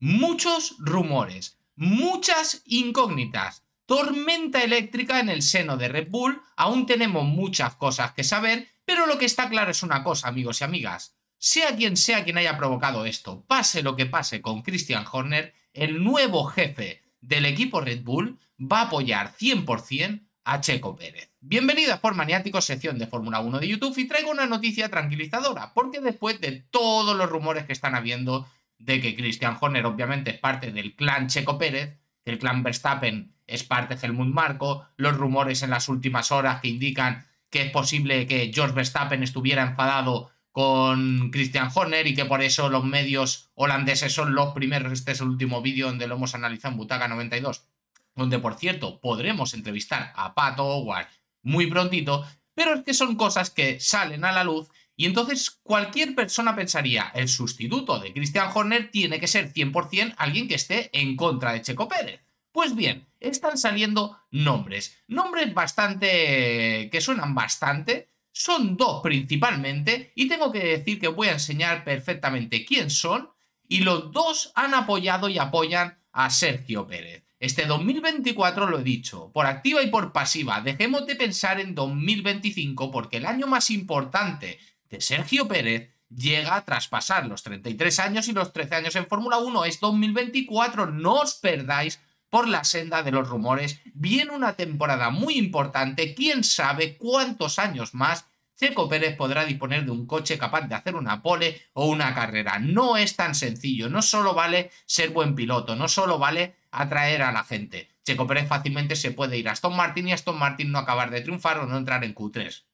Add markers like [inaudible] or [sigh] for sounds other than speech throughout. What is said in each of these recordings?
muchos rumores, muchas incógnitas, tormenta eléctrica en el seno de Red Bull, aún tenemos muchas cosas que saber, pero lo que está claro es una cosa, amigos y amigas. Sea quien sea quien haya provocado esto, pase lo que pase con Christian Horner, el nuevo jefe del equipo Red Bull va a apoyar 100% a Checo Pérez. Bienvenidos por Maniáticos, sección de Fórmula 1 de YouTube y traigo una noticia tranquilizadora, porque después de todos los rumores que están habiendo de que Christian Horner obviamente es parte del clan Checo Pérez, que el clan Verstappen es parte de Helmut Marco, los rumores en las últimas horas que indican que es posible que George Verstappen estuviera enfadado con Christian Horner y que por eso los medios holandeses son los primeros. Este es el último vídeo donde lo hemos analizado en Butaca 92, donde por cierto podremos entrevistar a Pato Howard muy prontito, pero es que son cosas que salen a la luz y entonces cualquier persona pensaría, el sustituto de Christian Horner tiene que ser 100% alguien que esté en contra de Checo Pérez. Pues bien, están saliendo nombres, nombres bastante... que suenan bastante, son dos principalmente, y tengo que decir que voy a enseñar perfectamente quién son, y los dos han apoyado y apoyan a Sergio Pérez. Este 2024 lo he dicho, por activa y por pasiva, dejemos de pensar en 2025 porque el año más importante de Sergio Pérez llega a traspasar los 33 años y los 13 años en Fórmula 1. Es 2024, no os perdáis por la senda de los rumores. Viene una temporada muy importante, quién sabe cuántos años más. Checo Pérez podrá disponer de un coche capaz de hacer una pole o una carrera. No es tan sencillo, no solo vale ser buen piloto, no solo vale atraer a la gente. Checo Pérez fácilmente se puede ir a Aston Martin y Aston Martin no acabar de triunfar o no entrar en Q3.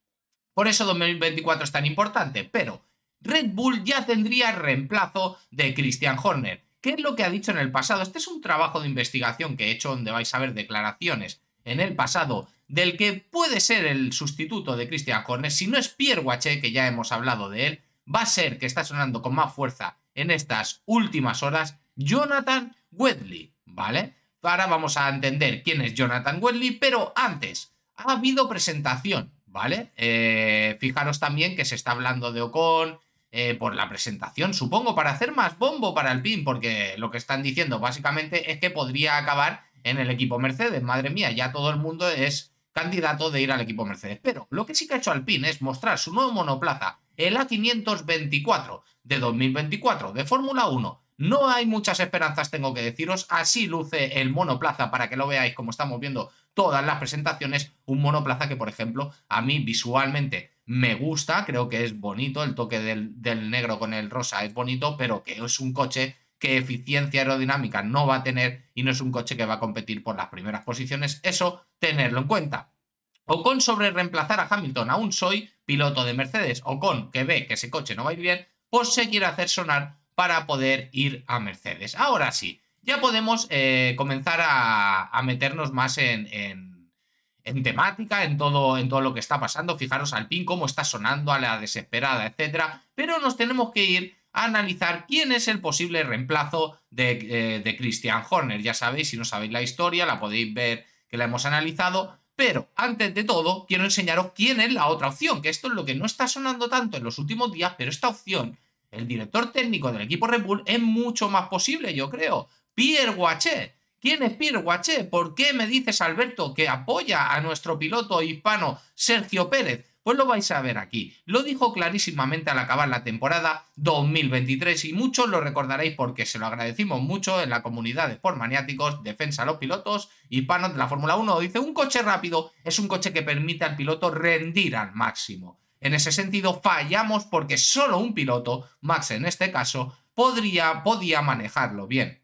Por eso 2024 es tan importante, pero Red Bull ya tendría reemplazo de Christian Horner. ¿Qué es lo que ha dicho en el pasado? Este es un trabajo de investigación que he hecho donde vais a ver declaraciones en el pasado del que puede ser el sustituto de Christian Horner. Si no es Pierre Guache, que ya hemos hablado de él, va a ser que está sonando con más fuerza en estas últimas horas Jonathan Wedley, ¿vale? Ahora vamos a entender quién es Jonathan Wedley, pero antes ha habido presentación ¿vale? Eh, fijaros también que se está hablando de Ocon eh, por la presentación, supongo, para hacer más bombo para el PIN, porque lo que están diciendo básicamente es que podría acabar en el equipo Mercedes. Madre mía, ya todo el mundo es candidato de ir al equipo Mercedes. Pero lo que sí que ha hecho Alpine es mostrar su nuevo monoplaza, el A524 de 2024 de Fórmula 1, no hay muchas esperanzas, tengo que deciros. Así luce el monoplaza para que lo veáis como estamos viendo todas las presentaciones. Un monoplaza que, por ejemplo, a mí visualmente me gusta, creo que es bonito, el toque del, negro con el rosa es bonito, pero que es un coche que eficiencia aerodinámica no va a tener y no es un coche que va a competir por las primeras posiciones. Eso, tenerlo en cuenta. o con sobre reemplazar a Hamilton, aún soy piloto de Mercedes. o con que ve que ese coche no va a ir bien, pues se quiere hacer sonar para poder ir a Mercedes. Ahora sí, ya podemos eh, comenzar a, meternos más en, en, temática, en todo, en todo lo que está pasando. Fijaros al pin, cómo está sonando a la desesperada, etc. Pero nos tenemos que ir a analizar quién es el posible reemplazo de, eh, de Christian Horner. Ya sabéis, si no sabéis la historia, la podéis ver que la hemos analizado. Pero antes de todo, quiero enseñaros quién es la otra opción, que esto es lo que no está sonando tanto en los últimos días, pero esta opción el director técnico del equipo Red Bull, es mucho más posible, yo creo. Pierre Guachet. ¿Quién es Pierre Guachet? ¿Por qué me dices, Alberto, que apoya a nuestro piloto hispano Sergio Pérez? Pues lo vais a ver aquí. Lo dijo clarísimamente al acabar la temporada 2023 y muchos lo recordaréis porque se lo agradecimos mucho en la comunidad de Maniáticos, defensa a los pilotos, hispanos de la Fórmula 1. Dice, un coche rápido es un coche que permite al piloto rendir al máximo. En ese sentido, fallamos porque solo un piloto, Max en este caso, podría, podía manejarlo bien.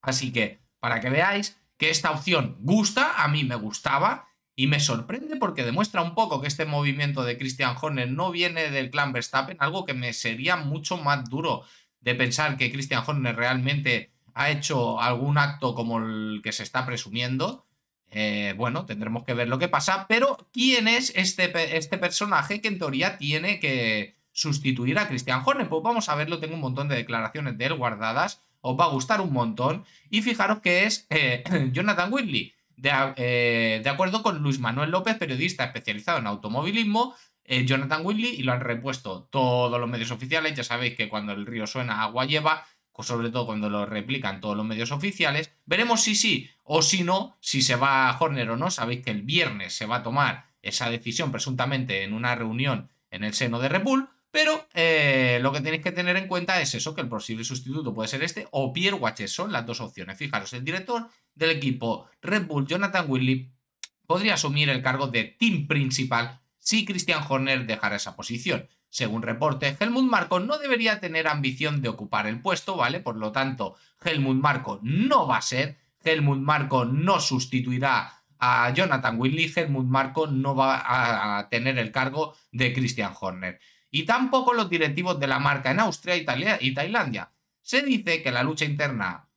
Así que, para que veáis que esta opción gusta, a mí me gustaba, y me sorprende porque demuestra un poco que este movimiento de Christian Horner no viene del clan Verstappen, algo que me sería mucho más duro de pensar que Christian Horner realmente ha hecho algún acto como el que se está presumiendo. Eh, bueno, tendremos que ver lo que pasa, pero ¿quién es este, este personaje que en teoría tiene que sustituir a Cristian Horne? Pues vamos a verlo, tengo un montón de declaraciones de él guardadas, os va a gustar un montón, y fijaros que es eh, [clears throat] Jonathan Whitley, de, eh, de, acuerdo con Luis Manuel López, periodista especializado en automovilismo, Jonathan Whitley, y lo han repuesto todos los medios oficiales, ya sabéis que cuando el río suena agua lleva, sobre todo cuando lo replican todos los medios oficiales. Veremos si sí o si no, si se va a Horner o no. Sabéis que el viernes se va a tomar esa decisión presuntamente en una reunión en el seno de Red Bull, pero eh, lo que tenéis que tener en cuenta es eso, que el posible sustituto puede ser este o Pierre Watches, son las dos opciones. Fijaros, el director del equipo Red Bull, Jonathan Willy podría asumir el cargo de team principal si Christian Horner dejara esa posición. Según reporte, Helmut Marco no debería tener ambición de ocupar el puesto, ¿vale? Por lo tanto, Helmut Marco no va a ser, Helmut Marco no sustituirá a Jonathan Whitley, Helmut Marco no va a tener el cargo de Christian Horner. Y tampoco los directivos de la marca en Austria Italia y Tailandia. Se dice que la lucha interna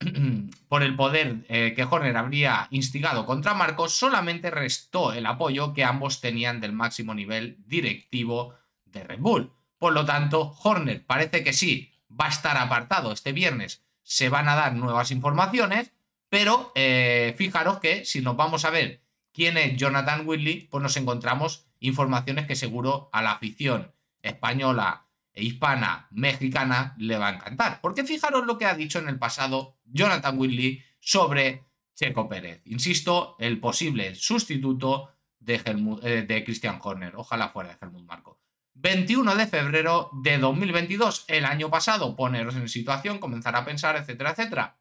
[clears throat] por el poder eh, que Horner habría instigado contra Marco solamente restó el apoyo que ambos tenían del máximo nivel directivo de Red Bull. Por lo tanto, Horner parece que sí, va a estar apartado este viernes, se van a dar nuevas informaciones, pero eh, fijaros que si nos vamos a ver quién es Jonathan Whitley, pues nos encontramos informaciones que seguro a la afición española, e hispana, mexicana le va a encantar. Porque fijaros lo que ha dicho en el pasado Jonathan Whitley sobre Checo Pérez. Insisto, el posible sustituto de, eh, de Christian Horner. Ojalá fuera de Helmut Marco. 21 de febrero de 2022, el año pasado, poneros en situación, comenzar a pensar, etcétera, etcétera.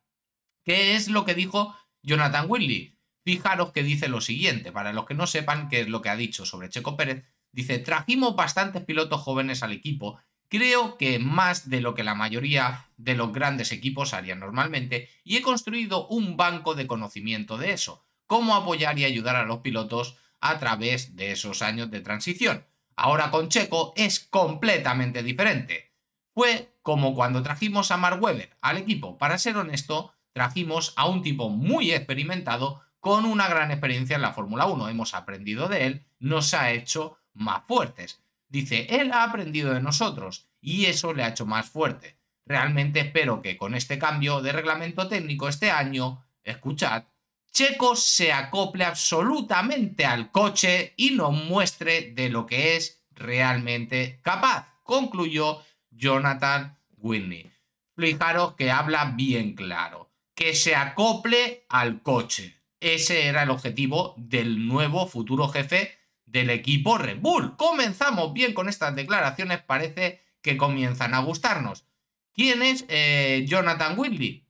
¿Qué es lo que dijo Jonathan Whitley? Fijaros que dice lo siguiente, para los que no sepan qué es lo que ha dicho sobre Checo Pérez, dice, trajimos bastantes pilotos jóvenes al equipo, creo que más de lo que la mayoría de los grandes equipos harían normalmente, y he construido un banco de conocimiento de eso, cómo apoyar y ayudar a los pilotos a través de esos años de transición ahora con Checo, es completamente diferente. Fue como cuando trajimos a Mark Webber al equipo. Para ser honesto, trajimos a un tipo muy experimentado con una gran experiencia en la Fórmula 1. Hemos aprendido de él, nos ha hecho más fuertes. Dice, él ha aprendido de nosotros y eso le ha hecho más fuerte. Realmente espero que con este cambio de reglamento técnico este año, escuchad, Checo se acople absolutamente al coche y nos muestre de lo que es realmente capaz, concluyó Jonathan Whitney. Fijaros que habla bien claro, que se acople al coche. Ese era el objetivo del nuevo futuro jefe del equipo Red Bull. Comenzamos bien con estas declaraciones, parece que comienzan a gustarnos. ¿Quién es eh, Jonathan Whitney?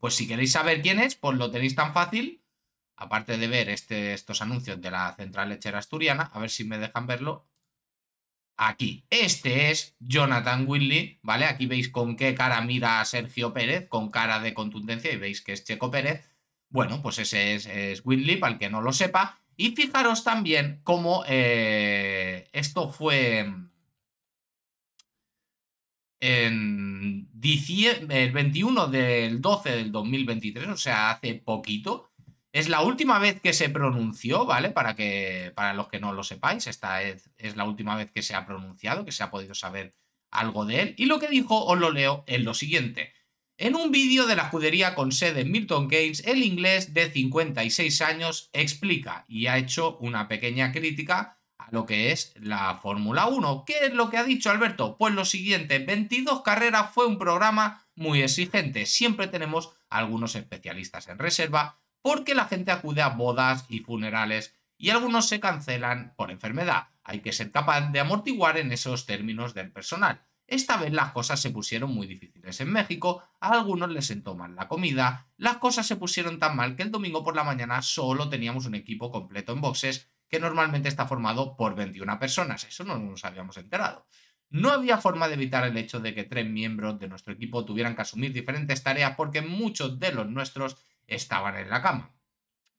Pues si queréis saber quién es, pues lo tenéis tan fácil. Aparte de ver este, estos anuncios de la central lechera asturiana, a ver si me dejan verlo. Aquí, este es Jonathan Winley, ¿vale? Aquí veis con qué cara mira a Sergio Pérez, con cara de contundencia y veis que es Checo Pérez. Bueno, pues ese es, es Winley, para el que no lo sepa. Y fijaros también cómo eh, esto fue en el 21 del 12 del 2023, o sea, hace poquito. Es la última vez que se pronunció, ¿vale? Para, que, para los que no lo sepáis, esta es, es la última vez que se ha pronunciado, que se ha podido saber algo de él. Y lo que dijo os lo leo es lo siguiente. En un vídeo de la escudería con sede en Milton Keynes, el inglés de 56 años explica y ha hecho una pequeña crítica a lo que es la Fórmula 1. ¿Qué es lo que ha dicho Alberto? Pues lo siguiente, 22 carreras fue un programa muy exigente. Siempre tenemos algunos especialistas en reserva porque la gente acude a bodas y funerales y algunos se cancelan por enfermedad. Hay que ser capaz de amortiguar en esos términos del personal. Esta vez las cosas se pusieron muy difíciles en México, a algunos les sentó mal la comida, las cosas se pusieron tan mal que el domingo por la mañana solo teníamos un equipo completo en boxes que normalmente está formado por 21 personas. Eso no nos habíamos enterado. No había forma de evitar el hecho de que tres miembros de nuestro equipo tuvieran que asumir diferentes tareas porque muchos de los nuestros estaban en la cama.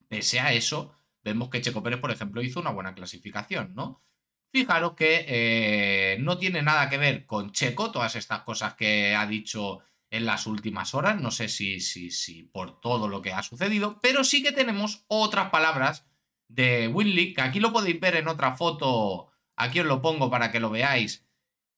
Pese a eso, vemos que Checo Pérez, por ejemplo, hizo una buena clasificación, ¿no? Fijaros que eh, no tiene nada que ver con Checo, todas estas cosas que ha dicho en las últimas horas, no sé si, si, si por todo lo que ha sucedido, pero sí que tenemos otras palabras de que Aquí lo podéis ver en otra foto, aquí os lo pongo para que lo veáis.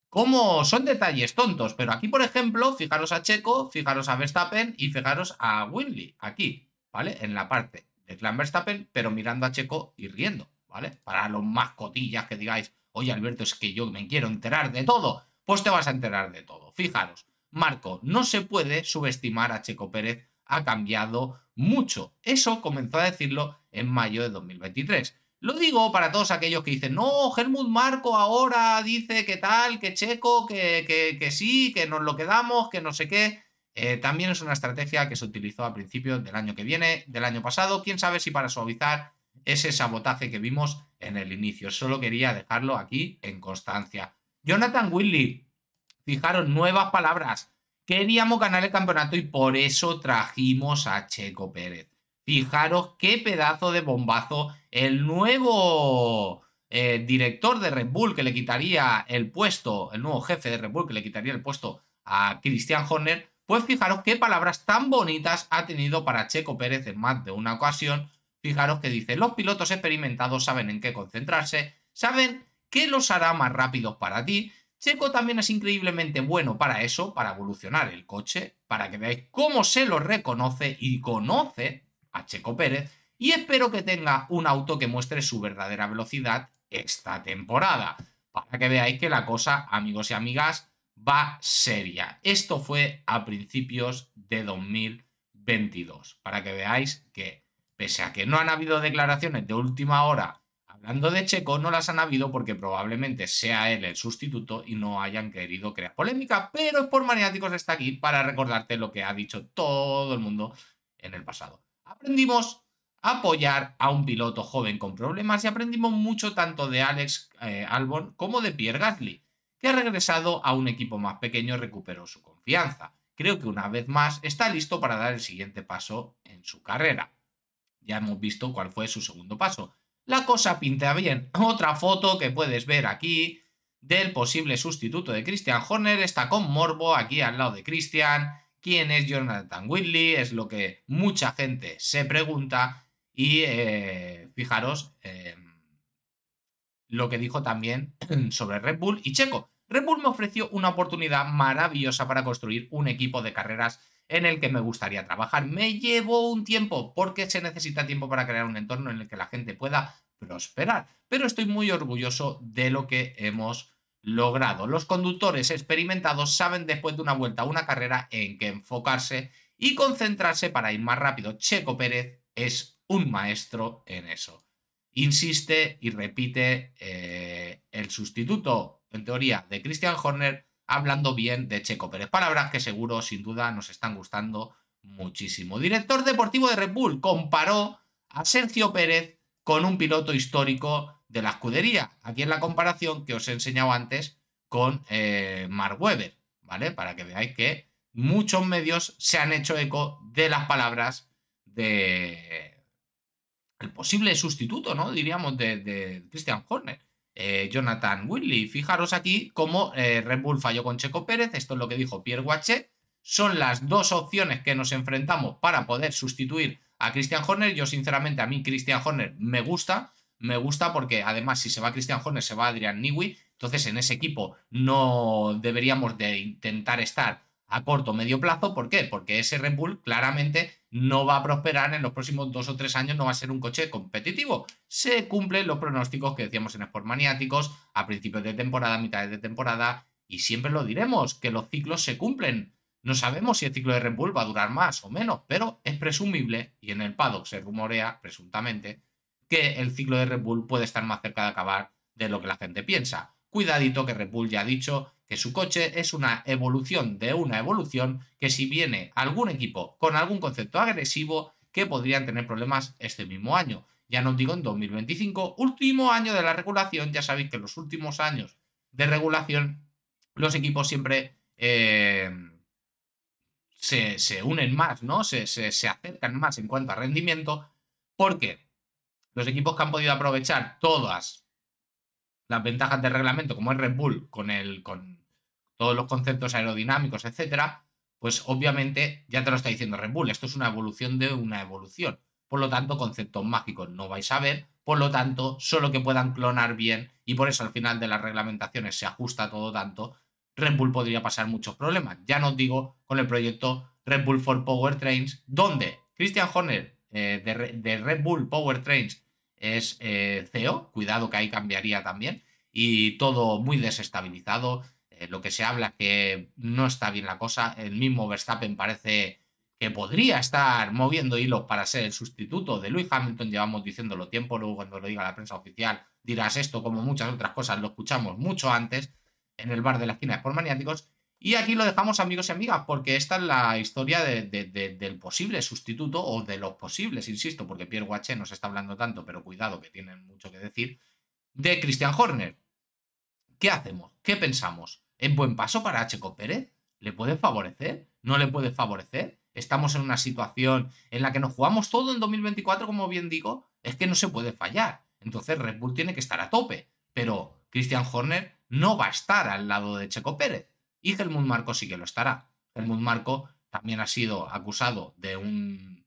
Como son detalles tontos, pero aquí, por ejemplo, fijaros a Checo, fijaros a Verstappen y fijaros a Winley, aquí, ¿vale? En la parte de Clan Verstappen, pero mirando a Checo y riendo, ¿vale? Para los mascotillas que digáis, oye Alberto, es que yo me quiero enterar de todo, pues te vas a enterar de todo. Fijaros, Marco, no se puede subestimar a Checo Pérez, ha cambiado mucho. Eso comenzó a decirlo en mayo de 2023. Lo digo para todos aquellos que dicen, no, Helmut Marco ahora dice que tal, que checo, que, que, que sí, que nos lo quedamos, que no sé qué. Eh, también es una estrategia que se utilizó a principios del año que viene, del año pasado, quién sabe si para suavizar ese sabotaje que vimos en el inicio. Solo quería dejarlo aquí en constancia. Jonathan Willy fijaros, nuevas palabras. Queríamos ganar el campeonato y por eso trajimos a Checo Pérez. Fijaros qué pedazo de bombazo el nuevo eh, director de Red Bull que le quitaría el puesto, el nuevo jefe de Red Bull que le quitaría el puesto a Christian Horner. Pues fijaros qué palabras tan bonitas ha tenido para Checo Pérez en más de una ocasión. Fijaros que dice, los pilotos experimentados saben en qué concentrarse, saben qué los hará más rápidos para ti Checo también es increíblemente bueno para eso, para evolucionar el coche, para que veáis cómo se lo reconoce y conoce a Checo Pérez, y espero que tenga un auto que muestre su verdadera velocidad esta temporada, para que veáis que la cosa, amigos y amigas, va seria. Esto fue a principios de 2022, para que veáis que, pese a que no han habido declaraciones de última hora Hablando de Checo, no las han habido porque probablemente sea él el sustituto y no hayan querido crear polémica, pero por maniáticos está aquí para recordarte lo que ha dicho todo el mundo en el pasado. Aprendimos a apoyar a un piloto joven con problemas y aprendimos mucho tanto de Alex eh, Albon como de Pierre Gasly, que ha regresado a un equipo más pequeño y recuperó su confianza. Creo que una vez más está listo para dar el siguiente paso en su carrera. Ya hemos visto cuál fue su segundo paso la cosa pinta bien. Otra foto que puedes ver aquí del posible sustituto de Christian Horner está con Morbo aquí al lado de Christian. ¿Quién es Jonathan Whitley? Es lo que mucha gente se pregunta. Y eh, fijaros em, lo que dijo también [clears throat] sobre Red Bull y Checo. Red Bull me ofreció una oportunidad maravillosa para construir un equipo de carreras en el que me gustaría trabajar. Me llevo un tiempo porque se necesita tiempo para crear un entorno en el que la gente pueda prosperar, pero estoy muy orgulloso de lo que hemos logrado. Los conductores experimentados saben después de una vuelta una carrera en que enfocarse y concentrarse para ir más rápido. Checo Pérez es un maestro en eso. Insiste y repite eh, el sustituto, en teoría, de Christian Horner hablando bien de Checo Pérez. Palabras que seguro, sin duda, nos están gustando muchísimo. Director deportivo de Red Bull comparó a Sergio Pérez con un piloto histórico de la escudería. Aquí en la comparación que os he enseñado antes con eh, Mark Webber, ¿vale? Para que veáis que muchos medios se han hecho eco de las palabras de el posible sustituto, ¿no? Diríamos, de, de Christian Horner. Eh, Jonathan Willy. Fijaros aquí cómo eh, Red Bull falló con Checo Pérez, esto es lo que dijo Pierre Guachet. Son las dos opciones que nos enfrentamos para poder sustituir a Christian Horner. Yo, sinceramente, a mí Christian Horner me gusta, me gusta porque además si se va Christian Horner, se va Adrian Newey. Entonces, en ese equipo no deberíamos de intentar estar a corto o medio plazo. ¿Por qué? Porque ese Red Bull claramente no va a prosperar en los próximos dos o tres años, no va a ser un coche competitivo. Se cumplen los pronósticos que decíamos en Sport Maniáticos a principios de temporada, mitades de temporada, y siempre lo diremos, que los ciclos se cumplen. No sabemos si el ciclo de Red Bull va a durar más o menos, pero es presumible, y en el paddock se rumorea, presuntamente, que el ciclo de Red Bull puede estar más cerca de acabar de lo que la gente piensa. Cuidadito que Repul ya ha dicho que su coche es una evolución de una evolución que si viene algún equipo con algún concepto agresivo que podrían tener problemas este mismo año. Ya no digo en 2025, último año de la regulación, ya sabéis que en los últimos años de regulación los equipos siempre eh, se, unen más, ¿no? Se, se acercan más en cuanto a rendimiento porque los equipos que han podido aprovechar todas las ventajas del reglamento, como es Red Bull, con, el, con todos los conceptos aerodinámicos, etcétera, pues obviamente ya te lo está diciendo Red Bull, esto es una evolución de una evolución. Por lo tanto, conceptos mágicos no vais a ver, por lo tanto, solo que puedan clonar bien, y por eso al final de las reglamentaciones se ajusta todo tanto, Red Bull podría pasar muchos problemas. Ya no digo con el proyecto Red Bull for Trains, donde Christian Horner eh, de, de Red Bull Power Trains es eh, CEO, cuidado que ahí cambiaría también, y todo muy desestabilizado, eh, lo que se habla es que no está bien la cosa, el mismo Verstappen parece que podría estar moviendo hilos para ser el sustituto de Louis Hamilton, llevamos diciéndolo tiempo, luego cuando lo diga la prensa oficial dirás esto como muchas otras cosas, lo escuchamos mucho antes en el bar de la esquina de por maniáticos, y aquí lo dejamos amigos y amigas, porque esta es la historia del posible sustituto o de los posibles, insisto, porque Pierre Guachet nos está hablando tanto, pero cuidado que tienen mucho que decir, de Christian Horner. ¿Qué hacemos? ¿Qué pensamos? ¿Es buen paso para Checo Pérez? ¿Le puede favorecer? ¿No le puede favorecer? Estamos en una situación en la que nos jugamos todo en 2024, como bien digo, es que no se puede fallar. Entonces Red Bull tiene que estar a tope, pero Christian Horner no va a estar al lado de Checo Pérez y Helmut Marco sí que lo estará. Helmut Marco también ha sido acusado de un,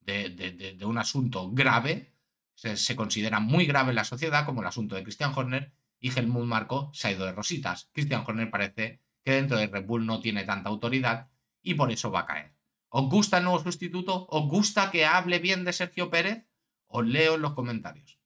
de, un asunto grave, se, considera muy grave en la sociedad, como el asunto de Christian Horner, y Helmut Marco se ha ido de rositas. Christian Horner parece que dentro de Red Bull no tiene tanta autoridad y por eso va a caer. ¿Os gusta el nuevo sustituto? ¿Os gusta que hable bien de Sergio Pérez? Os leo en los comentarios.